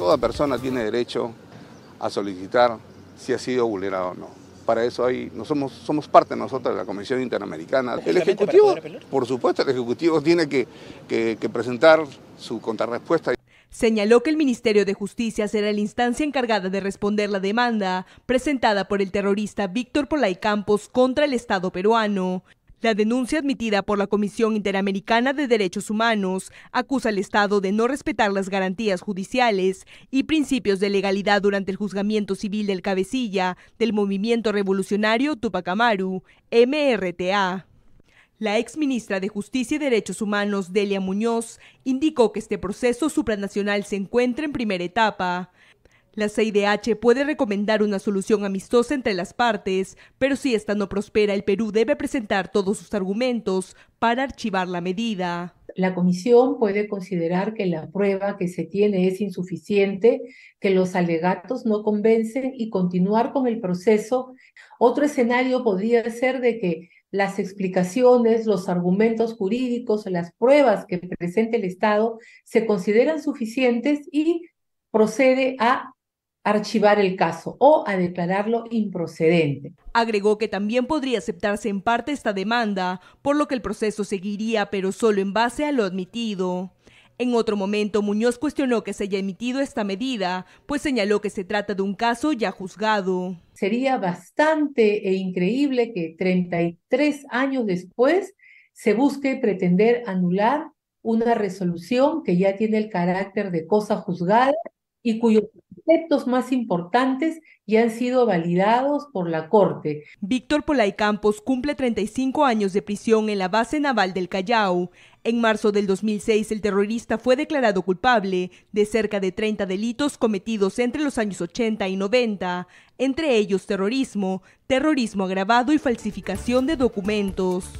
Toda persona tiene derecho a solicitar si ha sido vulnerado o no. Para eso hay, no somos, somos parte nosotros de la Comisión Interamericana. El Ejecutivo, por supuesto, el Ejecutivo tiene que, que presentar su contrarrespuesta. Señaló que el Ministerio de Justicia será la instancia encargada de responder la demanda presentada por el terrorista Víctor Polay Campos contra el Estado peruano la denuncia admitida por la Comisión Interamericana de Derechos Humanos acusa al Estado de no respetar las garantías judiciales y principios de legalidad durante el juzgamiento civil del cabecilla del movimiento revolucionario Tupac Amaru, MRTA. La ex ministra de Justicia y Derechos Humanos, Delia Muñoz, indicó que este proceso supranacional se encuentra en primera etapa. La CIDH puede recomendar una solución amistosa entre las partes, pero si esta no prospera, el Perú debe presentar todos sus argumentos para archivar la medida. La comisión puede considerar que la prueba que se tiene es insuficiente, que los alegatos no convencen y continuar con el proceso. Otro escenario podría ser de que las explicaciones, los argumentos jurídicos, las pruebas que presente el Estado se consideran suficientes y procede a archivar el caso o a declararlo improcedente. Agregó que también podría aceptarse en parte esta demanda, por lo que el proceso seguiría, pero solo en base a lo admitido. En otro momento, Muñoz cuestionó que se haya emitido esta medida, pues señaló que se trata de un caso ya juzgado. Sería bastante e increíble que 33 años después se busque pretender anular una resolución que ya tiene el carácter de cosa juzgada y cuyo conceptos más importantes y han sido validados por la Corte. Víctor Polay Campos cumple 35 años de prisión en la base naval del Callao. En marzo del 2006, el terrorista fue declarado culpable de cerca de 30 delitos cometidos entre los años 80 y 90, entre ellos terrorismo, terrorismo agravado y falsificación de documentos.